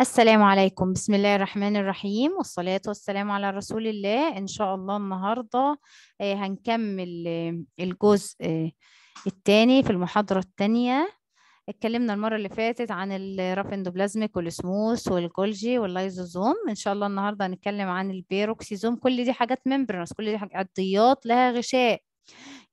السلام عليكم بسم الله الرحمن الرحيم والصلاة والسلام على رسول الله إن شاء الله النهاردة آه، هنكمل آه، الجزء آه، الثاني في المحاضرة الثانية اتكلمنا المرة اللي فاتت عن الرافندوبلازميك والسموس والجولجي واللايزوزوم ان شاء الله النهاردة هنتكلم عن البيروكسيزوم كل دي حاجات ممبرنس كل دي حاجات عضيات لها غشاء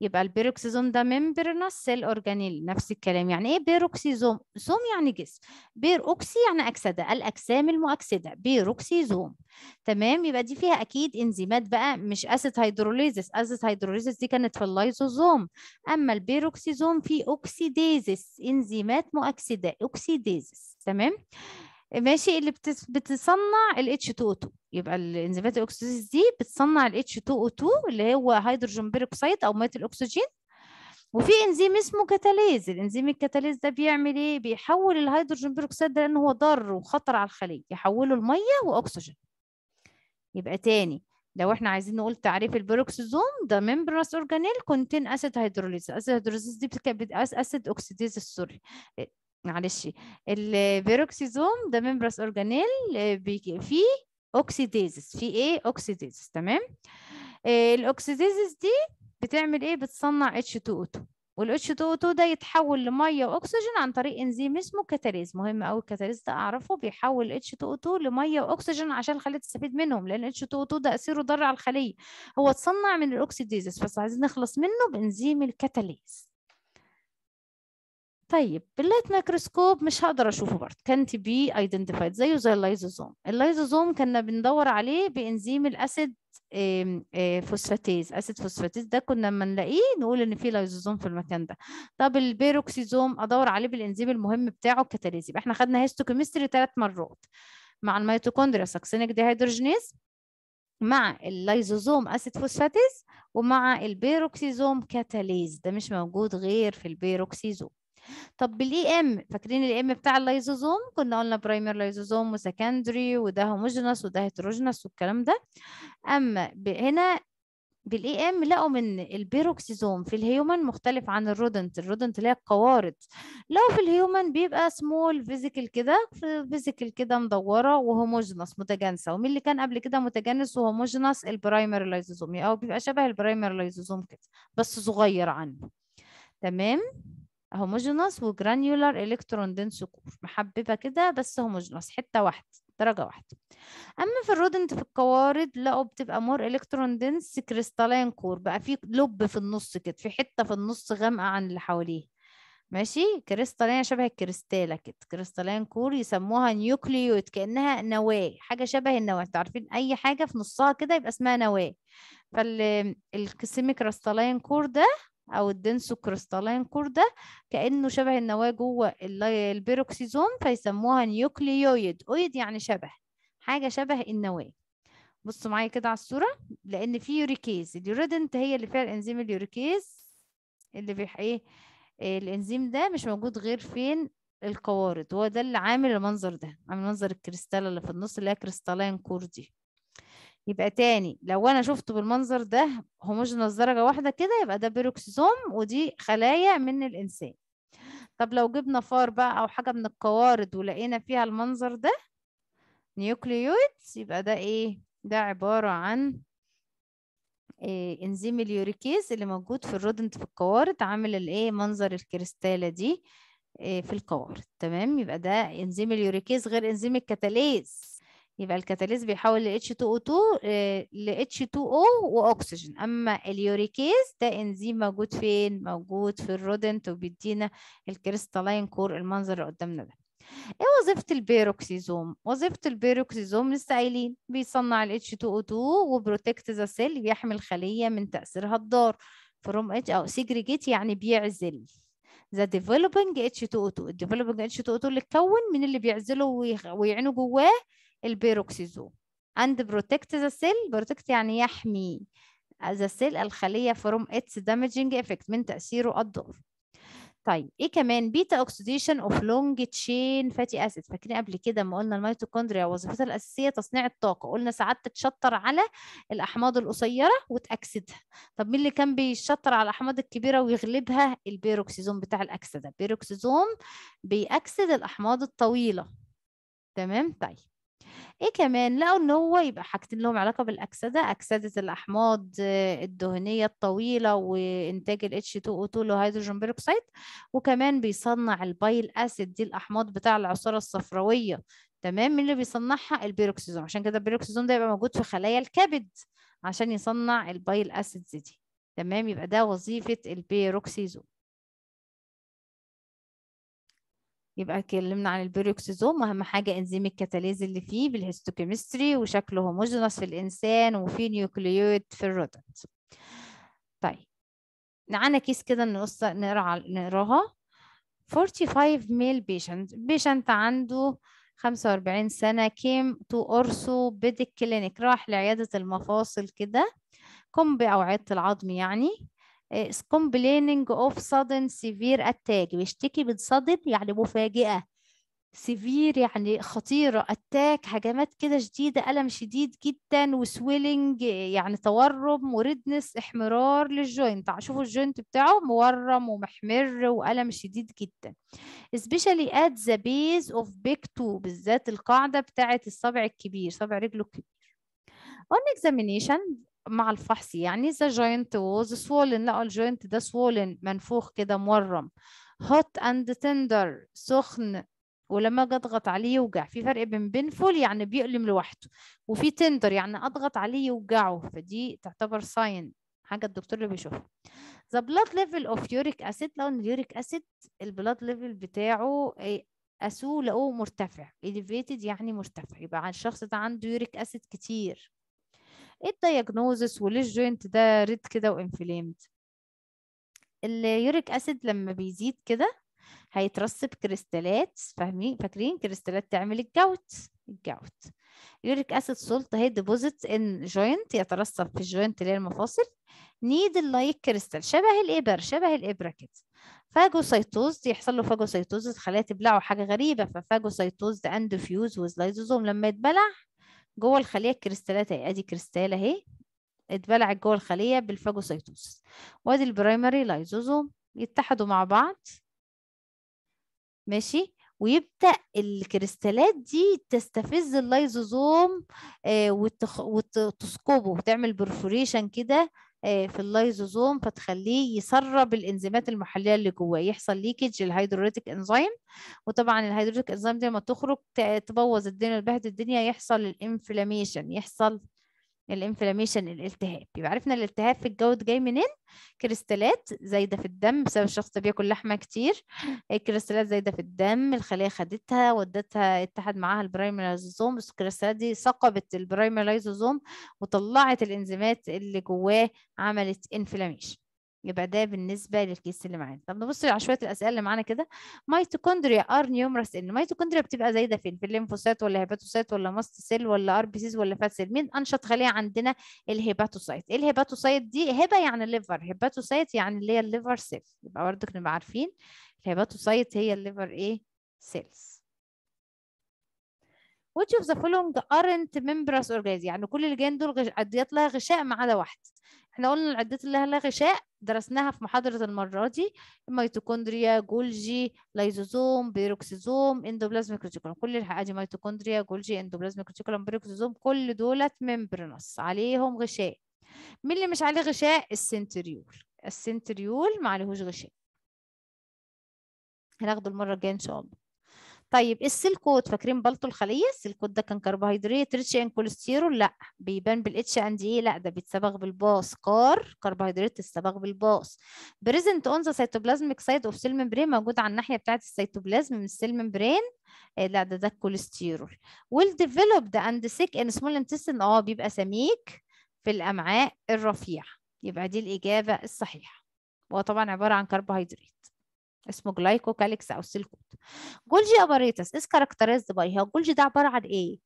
يبقى البيروكسيزوم ده ممبرنس سيل اورجانيل نفس الكلام يعني ايه بيروكسيزوم زوم يعني جسم بيروكسي يعني اكسده الاجسام المؤكسده بيروكسيزوم تمام يبقى دي فيها اكيد انزيمات بقى مش اسيد هيدروليزس اسيد هيدروليزس دي كانت في اللايزوزوم اما البيروكسيزوم في اوكسيديزس انزيمات مؤكسده اوكسيديزس تمام ماشي اللي بتس... بتصنع ال H2O2 يبقى الانزيمات الاكسديز دي بتصنع ال H2O2 اللي هو هيدروجين بيروكسيد او ميه الاكسجين وفي انزيم اسمه كاتاليز الانزيم الكاتاليز ده بيعمل ايه بيحول الهيدروجين بيروكسيد ده لان هو ضار وخطر على الخلية يحوله لميه واكسجين يبقى تاني لو احنا عايزين نقول تعريف البيروكسيزوم ده ميمبرانس اورجانيل كونتين اسيد هيدروليز اسيد هيدروليز دي اسيد اوكسيديز سوري معلش البيروكسيزوم ده ممبرس اورجانيل فيه اوكسيديزس في ايه اوكسيديزس تمام آه، الاوكسيديزس دي بتعمل ايه بتصنع H2O2 وال 2 o 2 ده يتحول لميه واكسجين عن طريق انزيم اسمه كاتاليز مهم قوي الكاتاليز ده اعرفه بيحول H2O2 لميه واكسجين عشان الخليه تستفيد منهم لان H2O2 ده أثيره ضار على الخليه هو اتصنع من الاوكسيديزس بس عايزين نخلص منه بانزيم الكاتاليز طيب باللايت مايكروسكوب مش هقدر اشوفه برضه تي بي ايدنتيفايد زيه زي اللايزوزوم اللايزوزوم كنا بندور عليه بانزيم الاسيد آه، فوسفاتيز اسيد فوسفاتيز ده كنا لما نلاقيه نقول ان في لايزوزوم في المكان ده طب البيروكسيزوم ادور عليه بالانزيم المهم بتاعه الكتاليز يبقى احنا خدنا هيستوكيمستري ثلاث مرات مع الميتوكوندريا ساكسينيك ديهيدروجينيز مع اللايزوزوم اسيد فوسفاتيز ومع البيروكسيزوم كاتاليز ده مش موجود غير في البيروكسيزوم طب بالاي ام e فاكرين الاي ام e بتاع اللايزوزوم كنا قلنا برايمر لايزوزوم وسكندري وده هوموجينس وده هيتروجينس والكلام ده اما هنا بالاي ام e لقوا من البيروكسيزوم في الهيومن مختلف عن الرودنت الرودنت اللي هي القوارض لو في الهيومن بيبقى سمول فيزيكال كده فيزيكال كده مدوره وهوموجينس متجانسه ومين اللي كان قبل كده متجانس وهوموجينس البرايمر لايزوزوم او بيبقى شبه البرايمر لايزوزوم كده بس صغير عنه تمام هوموجينوس وجرانيولار الكترون دنس كور محببه كده بس هوموجينوس حته واحده درجه واحده اما في الرودنت في القوارض لقوا بتبقى مور الكترون دنس كريستالين كور بقى في لب في النص كده في حته في النص غامقه عن اللي حواليه ماشي كريستالين شبه الكريستاله كده كريستالين كور يسموها نيوكليوت كانها نواه حاجه شبه النواه انتوا عارفين اي حاجه في نصها كده يبقى اسمها نواه فالسيمي كريستالين كور ده او الدنسو كريستالين كور ده كانه شبه النواه جوه البيروكسيزوم فيسموها نيوكليويد اويد يعني شبه حاجه شبه النواه بصوا معايا كده على الصوره لان في يوريكيز اليوريدنت هي اللي فيها الانزيم اليوريكيز اللي بيح ايه الانزيم ده مش موجود غير فين القوارض هو ده اللي عامل المنظر ده عامل منظر الكريستال اللي في النص اللي هي كريستالين كور دي يبقى تاني لو انا شفته بالمنظر ده هوموجينوس درجه واحده كده يبقى ده بيروكسيزوم ودي خلايا من الانسان طب لو جبنا فار بقى او حاجه من القوارض ولقينا فيها المنظر ده نيوكليويد يبقى ده ايه ده عباره عن إيه انزيم اليوريكيز اللي موجود في الرودنت في القوارض عامل الايه منظر الكريستاله دي إيه في القوارض تمام يبقى ده انزيم اليوريكيز غير انزيم الكتاليز يبقى الكاتاليز بيحول ل H2O2 آه، ل H2O واكسجين اما اليوريكيز ده انزيم موجود فين موجود في الرودنت وبيدينا الكريستالين كور المنظر اللي قدامنا ده ايه وظيفه البيروكسيزوم وظيفه البيروكسيزوم لسه قايلين بيصنع ال H2O2 وبروتكت ذا سيل بيحمي الخليه من تاثيرها الضار فروم اتش او سيجريجيت يعني بيعزل ذا ديفلوبينج h 2 o 2 الديفلوبينج h 2 o 2 اللي اتكون من اللي بيعزله ويعينه جواه البيروكسيزوم and protect the cell protect يعني يحمي ذا سيل الخليه فروم اتس دامجنج افكت من تاثيره الضر طيب ايه كمان بيتا اوكسيديشن اوف لونج تشين فاتي اسيد فاكرين قبل كده ما قلنا الميتوكوندريا وظيفتها الاساسيه تصنيع الطاقه قلنا ساعات تتشطر على الاحماض القصيره وتاكسدها طب مين اللي كان بيشطر على الاحماض الكبيره ويغلبها البيروكسيزوم بتاع الاكسده البيروكسيزوم بيأكسد الاحماض الطويله تمام طيب ايه كمان لقوا ان هو يبقى حاجتين لهم علاقه بالاكسده اكسده الاحماض آه، الدهنيه الطويله وانتاج الاتش 2 او 2 لهيدروجين بيروكسيد وكمان بيصنع البايل اسيد دي الاحماض بتاع العصاره الصفراويه تمام مين اللي بيصنعها البيروكسيزوم عشان كده البيروكسيزوم ده يبقى موجود في خلايا الكبد عشان يصنع البايل اسيدز دي تمام يبقى ده وظيفه البيروكسيزوم يبقى اتكلمنا عن البيروكسيزوم واهم حاجه انزيم الكتاليز اللي فيه بالهيستوكيمستري وشكله هوموجينس في الانسان وفي نيوكليويد في الرودنت طيب معانا كيس كده نقص نقرا نقراها 45 ميل بيشنت بيشنت عنده 45 سنة كيم تو اورسو بيديك كلينيك راح لعيادة المفاصل كده قم بأوعية العظم يعني is complaining of sudden severe attack بيشتكي من sudden يعني مفاجئة severe يعني خطيرة attack هجمات كده شديدة ألم شديد جدا وسويلنج يعني تورم وردنس احمرار للجوينت شوفوا الجوينت بتاعه مورم ومحمر وألم شديد جدا especially at the base of big toe بالذات القاعدة بتاعة الصبع الكبير صبع رجله الكبير on examination مع الفحص يعني the joint was swollen لقوا الجوينت ده swollen منفوخ كده مورم hot and tender سخن ولما اجي اضغط عليه يوجع في فرق بين بينفول يعني بيؤلم لوحده وفي تندر يعني اضغط عليه يوجعه فدي تعتبر ساين حاجه الدكتور اللي بيشوفها ذا بلاد ليفل اوف يوريك اسيد لو ان اليوريك اسيد البلاد ليفل بتاعه قاسوه آه، لقوه مرتفع elevated يعني مرتفع يبقى الشخص ده عنده يوريك اسيد كتير ايه الدياجنوزس وليه الجوينت ده ريد كده وانفليمد اليوريك اسيد لما بيزيد كده هيترسب كريستالات فاهمين فاكرين كريستالات تعمل الجوت الجوت يوريك اسيد سولت هي ديبوزيت ان جوينت يترسب في الجوينت اللي هي المفاصل نيدل لايك كريستال شبه الابر شبه الابره كده فاجوسيتوز يحصل له فاجوسيتوز الخلايا تبلعه حاجه غريبه ففاجوسيتوز اند فيوز وزلايزوزوم لما يتبلع جوه الخليه الكريستالات اهي ادي كريستال اهي اتبلعت جوه الخليه بالفاجوسيتوس وادي البرايمري لايزوزوم يتحدوا مع بعض ماشي ويبدأ الكريستالات دي تستفز اللايزوزوم آه وتسكبه وتعمل برفوريشن كده آه، في اللايزوزوم فتخليه يسرب الانزيمات المحليه اللي جواه يحصل ليكج للهيدروليتيك انزيم وطبعا الهيدروليتيك انزيم دي لما تخرج تبوظ الدنيا وتبهدل الدنيا يحصل الانفلاميشن يحصل الانفلاميشن الالتهاب يبقى عرفنا الالتهاب في الجود جاي منين كريستالات زايده في الدم بسبب الشخص ده بياكل لحمه كتير الكريستالات زايده في الدم الخليه خدتها ودتها اتحد معاها البرايمرايزوزوم الكريستالات دي ثقبت البرايمرايزوزوم وطلعت الانزيمات اللي جواه عملت انفلاميشن يبقى ده بالنسبه للكيس اللي معانا طب نبص على شويه الاسئله اللي معانا كده ميتوكوندريا ار نيومرس ان ميتوكوندريا بتبقى زايده فين في الليمفوسايت ولا هيباتوسايت ولا ماست سيل ولا ار بي سيز ولا فات سيل مين انشط خليه عندنا الهيباتوسايت الهيباتوسايت دي هبه يعني ليفر هيباتوسايت يعني اللي هي الليفر سيل يبقى برضك نبقى عارفين الهيباتوسايت هي الليفر ايه سيلز which of the following aren't membranous organs يعني كل الجين دول غش... يطلع غشاء ما عدا واحد احنا قلنا العدات اللي لها غشاء درسناها في محاضرة المرة دي الميتوكوندريا جولجي لايزوزوم بيروكسيزوم اندوبلازميك ريتيكولم كل الحاجات دي ميتوكوندريا جولجي اندوبلازميك ريتيكولم بيروكسيزوم كل دولت ميمبرنس عليهم غشاء مين اللي مش عليه غشاء السنتريول السنتريول ما عليهوش غشاء هناخده المرة الجاية إن شاء الله طيب إيه السلكوت فاكرين بلطو الخليه السلكوت ده كان كربوهيدرات ريتش ان كوليسترول لا بيبان بالاتش اند ايه لا ده بيتصبغ بالباص كار كربوهيدرات تتصبغ بالباص بريزنت اون ذا سيتوبلازميك سايد اوف سيل ميمبرين موجود على الناحيه بتاعه السيتوبلازم من السيل آه، ممبرين لا ده ده الكوليسترول والديفلوبد اند سيك ان سمول انتستين اه بيبقى سميك في الامعاء الرفيع يبقى دي الاجابه الصحيحه طبعا عباره عن كربوهيدرات اسمه جلايكوكاليكس او سيلكوت جولجي اباريتس از كاركترايزد باي هو جولجي ده عباره عن ايه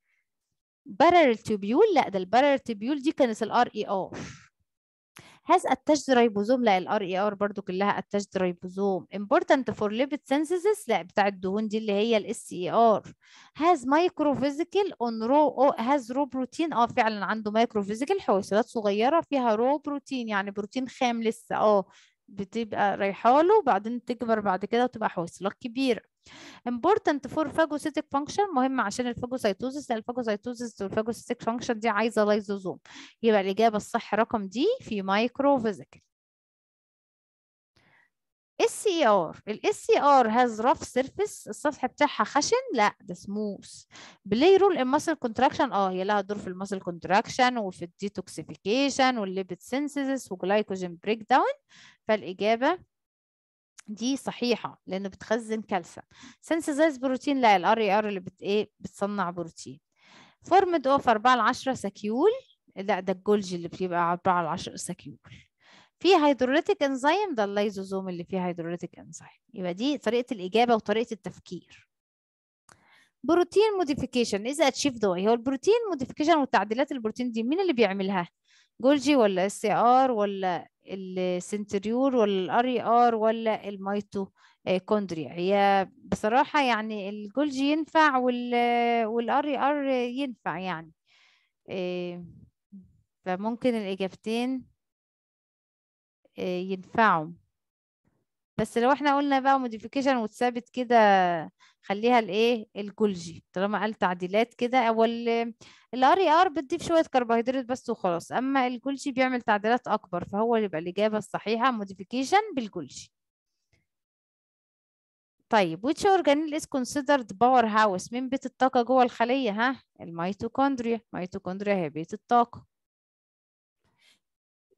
بارال تيوبيول لا ده البارال تيوبيول دي كانت الار اي ار e has attached ribosome لا الار اي ار e برده كلها attached ribosome important for ليبيد synthesis لا بتاع الدهون دي اللي هي الاس اي ار e has microphysical on raw has raw protein اه فعلا عنده فيزيكال حويصلات صغيره فيها raw protein يعني بروتين خام لسه اه بتبقى رايحه له وبعدين تكبر بعد كده وتبقى حويصلات كبيره important for phagocytic function مهم عشان الفاجوسيتوزس الفاجوسيتوزس والفاجوسيتيك فانكشن دي عايزه لايزوزوم يبقى الاجابه الصح رقم دي في مايكرو فيزيكال SCR ال SCR has rough surface السطح بتاعها خشن لا ده smooth play role in muscle contraction اه هي لها دور في muscle contraction وفي detoxification والليبيد synthesis وجلايكوجين breakdown فالاجابه دي صحيحه لانه بتخزن كالسيوم synthesis بروتين لا ال RER اللي بت ايه بتصنع بروتين formed of 4 ل 10 سكيول لا ده الجولج اللي بيبقى 4 ل 10 سكيول في هيدروليتيك انزيم ده اللايزوزوم اللي فيه هيدروليتيك انزيم يبقى دي طريقه الاجابه وطريقه التفكير بروتين موديفيكيشن اذا اتشيف ذا هو البروتين موديفيكيشن والتعديلات البروتين دي مين اللي بيعملها جولجي ولا اس ار ولا السنتريور ولا الار اي ار ولا الميتو كوندريا هي بصراحه يعني الجولجي ينفع والار اي ار ينفع يعني إيه، فممكن الاجابتين آه، ينفعوا بس لو احنا قلنا بقى موديفيكيشن وتثبت كده خليها الايه الجولجي طالما قال تعديلات كده او الار اي ار e بتضيف شويه كربوهيدرات بس وخلاص اما الجولجي بيعمل تعديلات اكبر فهو يبقى الاجابه الصحيحه موديفيكيشن بالجولجي طيب which organelle is considered powerhouse مين بيت الطاقة جوه الخلية ها الميتوكوندريا الميتوكوندريا هي بيت الطاقة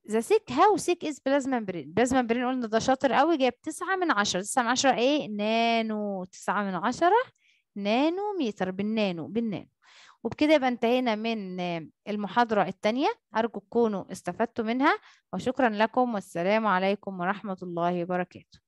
ذا سيك هاو سيك از بلازما برين بلازما برين قلنا ده شاطر قوي جايب 9 من 10 9 من 10 ايه نانو 9 من 10 نانو متر بالنانو بالنانو وبكده يبقى انتهينا من آه، المحاضرة الثانية أرجو تكونوا استفدتوا منها وشكرا لكم والسلام عليكم ورحمة الله وبركاته